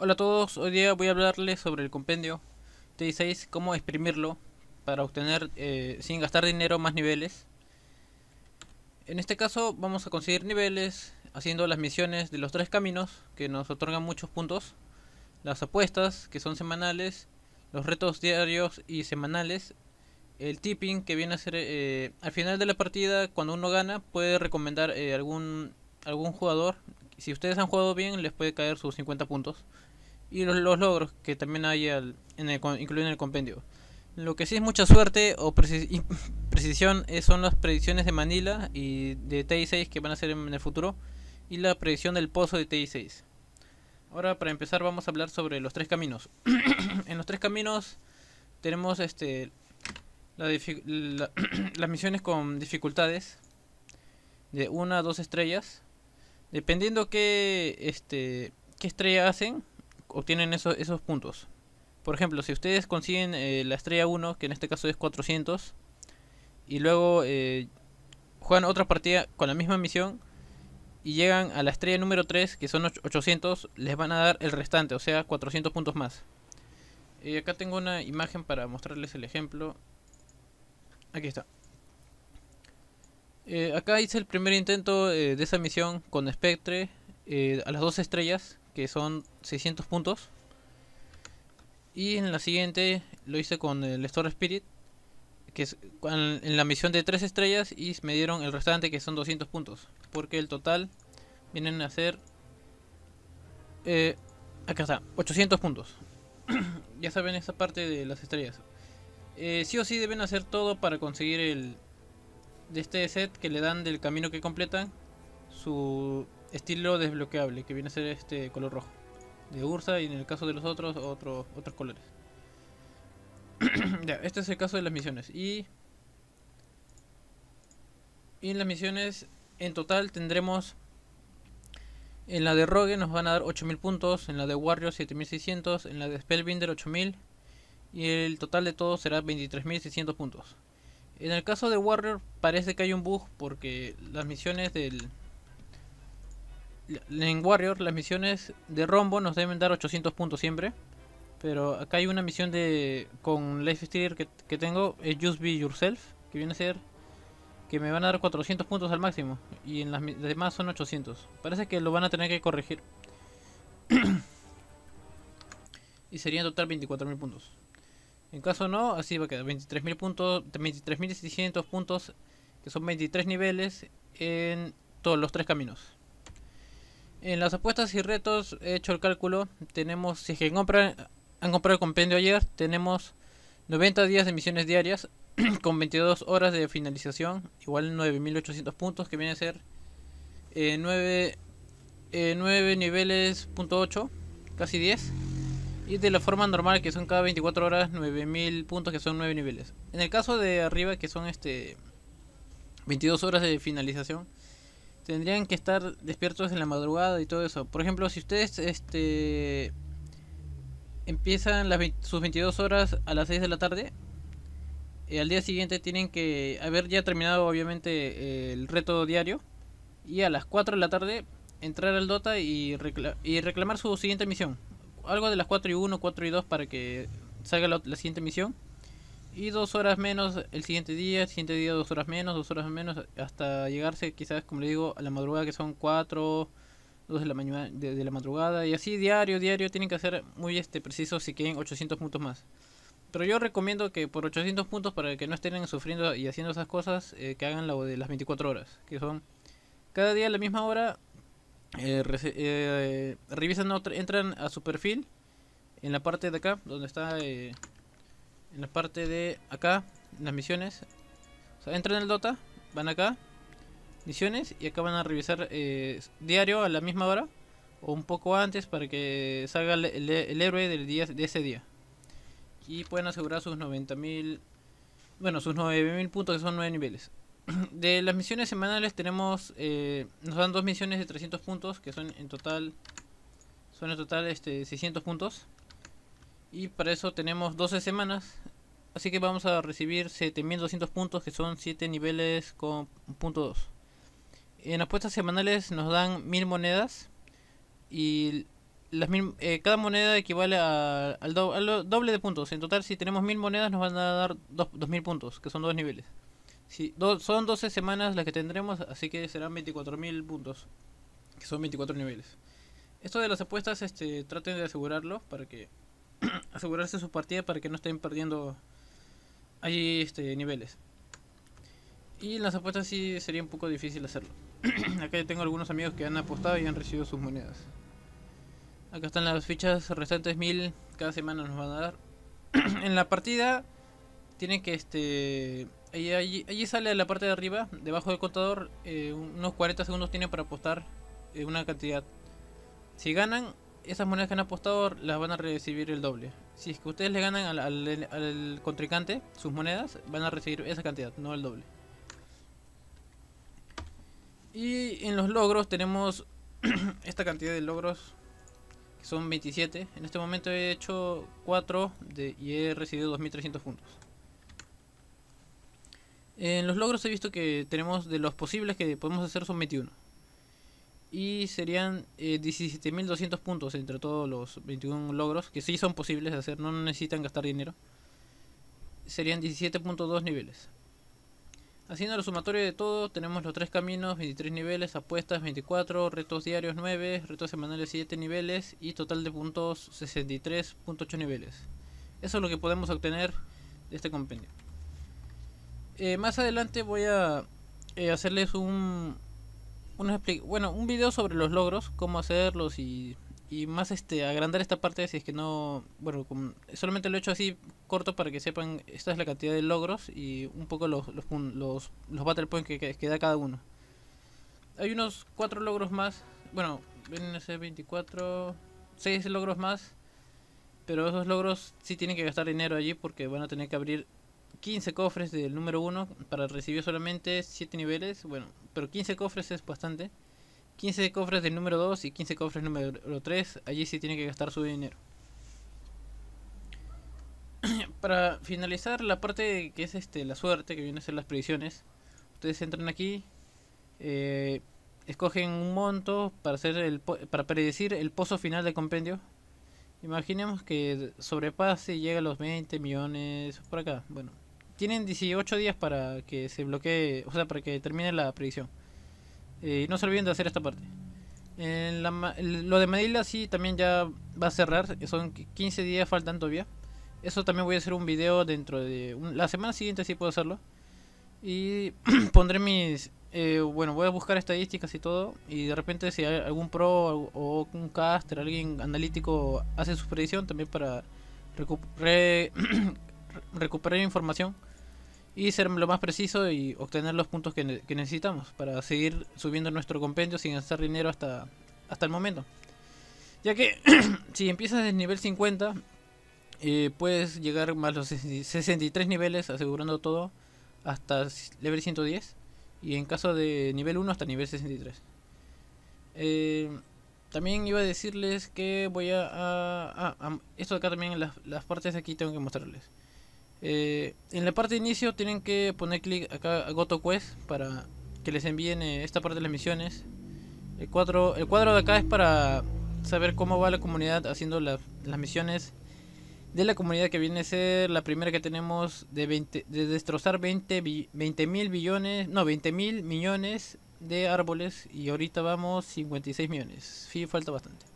Hola a todos, hoy día voy a hablarles sobre el compendio T16, cómo exprimirlo para obtener eh, sin gastar dinero más niveles. En este caso vamos a conseguir niveles haciendo las misiones de los tres caminos que nos otorgan muchos puntos, las apuestas que son semanales, los retos diarios y semanales, el tipping que viene a ser eh, al final de la partida cuando uno gana puede recomendar eh, algún, algún jugador. Si ustedes han jugado bien les puede caer sus 50 puntos y los, logros que también hay en el, incluido en el compendio. Lo que sí es mucha suerte o precisión eh, son las predicciones de Manila y de TI6 que van a ser en el futuro y la predicción del pozo de TI6. Ahora para empezar vamos a hablar sobre los tres caminos. en los tres caminos tenemos este las misiones con dificultades de una a dos estrellas. Dependiendo qué, este, qué estrella hacen, obtienen esos puntos. Por ejemplo, si ustedes consiguen eh, la estrella 1, que en este caso es 400, y luego eh, juegan otra partida con la misma misión y llegan a la estrella número 3, que son 800, les van a dar el restante, o sea, 400 puntos más. y eh, acá tengo una imagen para mostrarles el ejemplo. Aquí está. acá hice el primer intento de esa misión con Spectre a las dos estrellas que son 600 puntos. Y en la siguiente lo hice con el Store Spirit, que es en la misión de 3 estrellas y me dieron el restante que son 200 puntos. Porque el total vienen a ser... Eh, acá está, 800 puntos. ya saben esa parte de las estrellas. Eh, sí o sí deben hacer todo para conseguir el... De este set que le dan del camino que completan. Su estilo desbloqueable, que viene a ser este color rojo. De Ursa y en el caso de los otros, otros otros colores. ya, este es el caso de las misiones. Y, en las misiones, en total tendremos... En la de Rogue nos van a dar 8000 puntos, en la de Warrior 7600, en la de Spellbinder 8000 y el total de todo será 23.600 puntos. En el caso de Warrior parece que hay un bug porque las misiones del, en Warrior las misiones de rombo nos deben dar 800 puntos siempre. Pero acá hay una misión de con Life Steer que, tengo, es Just Be Yourself, que viene a ser que me van a dar 400 puntos al máximo. Y en las demás son 800. Parece que lo van a tener que corregir. y sería en total 24.000 puntos. En caso no, así va a quedar 23.600 puntos, 23 puntos, que son 23 niveles en todos los tres caminos. En las apuestas y retos he hecho el cálculo. Tenemos, si es que compran, han comprado el compendio ayer, tenemos 90 días de misiones diarias con 22 horas de finalización, igual 9.800 puntos, que viene a ser 9, eh, eh, niveles, 8, casi 10. Y de la forma normal, que son cada 24 horas 9.000 puntos, que son 9 niveles. En el caso de arriba, que son este 22 horas de finalización, tendrían que estar despiertos en la madrugada y todo eso. Por ejemplo, si ustedes este empiezan las sus 22 horas a las 6 de la tarde, eh, al día siguiente tienen que haber ya terminado obviamente el reto diario y a las 4 de la tarde entrar al Dota y, reclamar su siguiente misión. Algo de las 4 y 1, 4 y 2 para que salga la siguiente misión y dos horas menos el siguiente día, siguiente día dos horas menos, dos horas menos, hasta llegarse quizás, como le digo, a la madrugada que son cuatro, dos de la, mañana, de, la madrugada, y así diario, diario, tienen que ser muy este, precisos si quieren 800 puntos más. Pero yo recomiendo que por 800 puntos, para que no estén sufriendo y haciendo esas cosas, eh, que hagan lo de las 24 horas, que son cada día a la misma hora, eh, eh, revisan, entran a su perfil, en la parte de acá, donde está en la parte de acá, en las misiones. O sea, entran el Dota, van acá, misiones, y acá van a revisar eh, diario a la misma hora o un poco antes para que salga el, héroe del día, de ese día. Y pueden asegurar sus 90.000, bueno, sus 9.000 puntos que son 9 niveles. de las misiones semanales tenemos, eh, nos dan dos misiones de 300 puntos, que son en total, son en total este, 600 puntos. Y para eso tenemos 12 semanas. Así que vamos a recibir 7200 puntos, que son 7 niveles con punto 2. En apuestas semanales nos dan 1000 monedas. Y las eh, cada moneda equivale a, al, doble de puntos. En total, si tenemos 1000 monedas, nos van a dar 2000 puntos, que son dos niveles. Si, dos son 12 semanas las que tendremos, así que serán 24.000 puntos, que son 24 niveles. Esto de las apuestas, este, traten de asegurarlo para que asegurarse su partida para que no estén perdiendo allí este, niveles. Y las apuestas sí sería un poco difícil hacerlo. Acá tengo algunos amigos que han apostado y han recibido sus monedas. Acá están las fichas restantes Mil cada semana nos van a dar. en la partida tienen que este allí, allí, sale la parte de arriba, debajo del contador, eh, unos 40 segundos tiene para apostar eh, una cantidad. Si ganan, esas monedas que han apostado las van a recibir el doble. Si es que ustedes le ganan al, al, contrincante sus monedas, van a recibir esa cantidad, no el doble. Y en los logros tenemos esta cantidad de logros, que son 27. En este momento he hecho 4 de, y he recibido 2300 puntos. En los logros he visto que tenemos de los posibles que podemos hacer son 21 y serían 17.200 eh, puntos entre todos los 21 logros, que sí son posibles de hacer, no necesitan gastar dinero. Serían 17.2 niveles. Haciendo el sumatorio de todo, tenemos los tres caminos, 23 niveles, apuestas 24, retos diarios 9, retos semanales 7 niveles y total de puntos 63.8 niveles. Eso es lo que podemos obtener de este compendio. Eh, más adelante voy a eh, hacerles un, bueno, un video sobre los logros, cómo hacerlos y, más este agrandar esta parte si es que no, bueno, solamente lo he hecho así corto para que sepan esta es la cantidad de logros y un poco los los los, los battle points que, queda da cada uno. Hay unos cuatro logros más, bueno, ser 24, 6 logros más, pero esos logros sí tienen que gastar dinero allí porque van a tener que abrir 15 cofres del número 1 para recibir solamente siete niveles. Bueno, pero 15 cofres es bastante. 15 cofres del número 2 y 15 cofres número 3. Allí sí tiene que gastar su dinero. Para finalizar la parte que es este la suerte, que viene a ser las predicciones. Ustedes entran aquí. Eh, escogen un monto para hacer el para predecir el pozo final del compendio. Imaginemos que sobrepase y llega a los 20 millones por acá. Bueno, tienen 18 días para que se bloquee, o sea, para que termine la predicción. Y eh, no se olviden de hacer esta parte. En lo de Manila sí también ya va a cerrar, son 15 días faltando todavía. Eso también voy a hacer un video dentro de la semana siguiente sí puedo hacerlo. Y pondré mis eh, bueno, voy a buscar estadísticas y todo y de repente si algún pro o un caster, alguien analítico hace su predicción también para recuperar información y ser lo más preciso y obtener los puntos que, necesitamos para seguir subiendo nuestro compendio sin gastar dinero hasta, hasta el momento. Ya que si empiezas desde nivel 50, eh, puedes llegar más los 63 niveles asegurando todo hasta nivel 110 y en caso de nivel 1 hasta nivel 63. Eh, también iba a decirles que voy a... a, esto acá también, las, las partes de aquí tengo que mostrarles. Eh, en la parte de inicio tienen que poner clic acá a Goto Quest para que les envíen eh, esta parte de las misiones. El cuadro, el cuadro de acá es para saber cómo va la comunidad haciendo las misiones de la comunidad que viene a ser la primera que tenemos de, 20, de destrozar 20 mil billones, no, 20 mil millones de árboles y ahorita vamos 56 millones. Sí, falta bastante.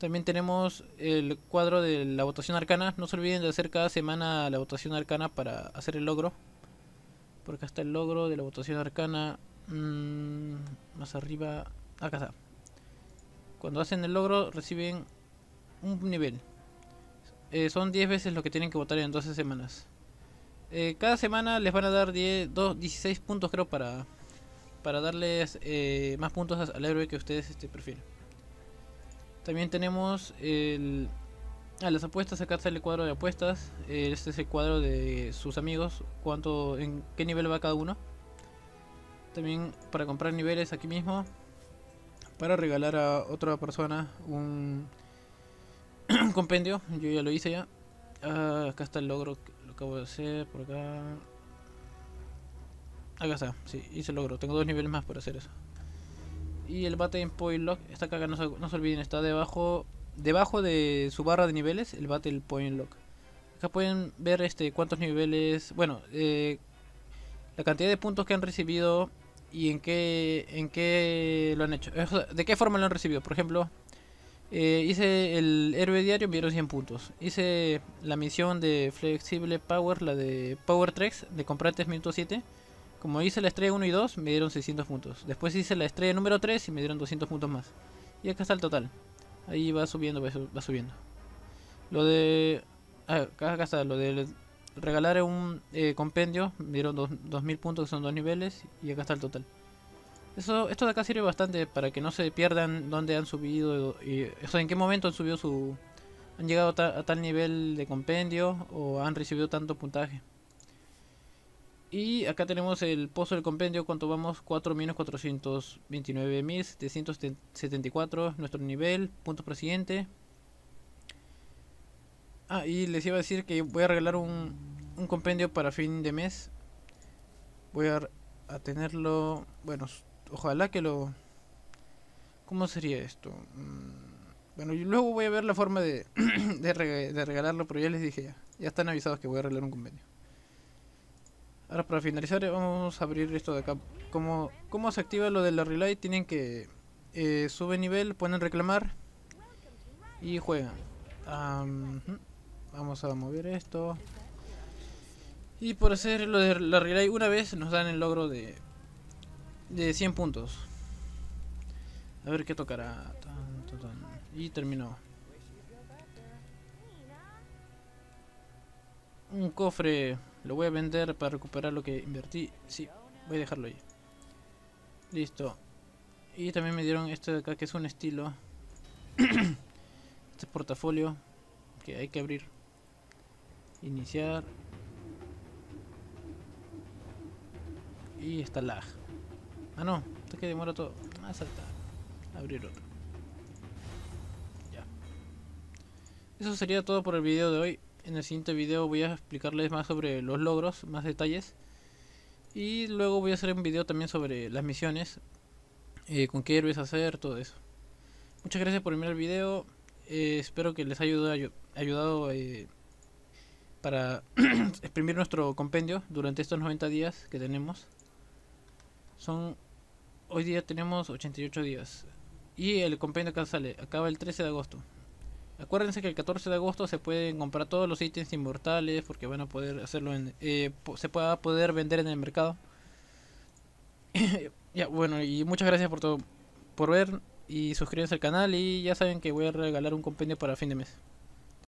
También tenemos el cuadro de la votación arcana. No se olviden de hacer cada semana la votación arcana para hacer el logro. Porque hasta el logro de la votación arcana. Mm, más arriba. Acá está. Cuando hacen el logro reciben un nivel. Eh, son 10 veces lo que tienen que votar en 12 semanas. Eh, cada semana les van a dar 10, 16 puntos creo para, para darles eh, más puntos al héroe que ustedes este, prefieren. También tenemos a las apuestas, acá sale el cuadro de apuestas. Eh, este es el cuadro de sus amigos, cuánto, en qué nivel va cada uno. También para comprar niveles aquí mismo. Para regalar a otra persona un, compendio. Yo ya lo hice ya. Ah, acá está el logro que lo acabo de hacer. Por acá. Acá está. Sí, hice el logro. Tengo dos niveles más para hacer eso y el battle point lock. Esta caga no se, no se olviden, está debajo debajo de su barra de niveles, el battle point lock. Acá pueden ver este cuántos niveles, bueno, eh, la cantidad de puntos que han recibido y en qué en qué lo han hecho. de qué forma lo han recibido. Por ejemplo, eh, hice el héroe diario, me 100 puntos. Hice la misión de Flexible Power, la de Power Trex, de comprar 3 minutos 7. Como hice la estrella 1 y 2, me dieron 600 puntos. Después hice la estrella número 3 y me dieron 200 puntos más. Y acá está el total. Ahí va subiendo, va subiendo. Lo de... Ah, acá, está, lo de regalar un eh, compendio. Me dieron 2000 puntos, que son dos niveles. Y acá está el total. Eso, esto de acá sirve bastante para que no se pierdan dónde han subido. Y, o sea, en qué momento han subido su... Han llegado a tal nivel de compendio o han recibido tanto puntaje. Y acá tenemos el pozo del compendio, cuánto vamos, 4.429.774, nuestro nivel, punto presidente. Ah, y les iba a decir que voy a regalar un, compendio para fin de mes. Voy a, tenerlo, bueno, ojalá que lo... ¿Cómo sería esto? Mm, bueno, y luego voy a ver la forma de, regalarlo, pero ya les dije ya. Ya están avisados que voy a arreglar un compendio. Ahora para finalizar eh, vamos a abrir esto de acá. ¿Cómo cómo se activa lo de la relay tienen que eh, sube nivel, Pueden reclamar y juegan. vamos a mover esto. Y por hacer lo de la relay una vez nos dan el logro de, de 100 puntos. A ver qué tocará. Y terminó. Un cofre lo voy a vender para recuperar lo que invertí. Sí, voy a dejarlo ahí. Listo. Y también me dieron este de acá que es un estilo. este portafolio que hay que abrir. Iniciar. Y está lag. Ah, no. Esto que demora todo. Ah, salta. Abrir otro. Ya. Eso sería todo por el video de hoy. En el siguiente video voy a explicarles más sobre los logros, más detalles. Y luego voy a hacer un video también sobre las misiones, eh, con qué héroes hacer, todo eso. Muchas gracias por mirar el video. Eh, espero que les haya ayudado, eh, para exprimir nuestro compendio durante estos 90 días que tenemos. Son hoy día tenemos 88 días y el compendio acá sale acaba el 13 de agosto. Acuérdense que el 14 de agosto se pueden comprar todos los ítems inmortales porque van a poder hacerlo en... Eh, se va a poder vender en el mercado. ya, bueno, y muchas gracias por todo, por ver y suscríbanse al canal y ya saben que voy a regalar un compendio para fin de mes.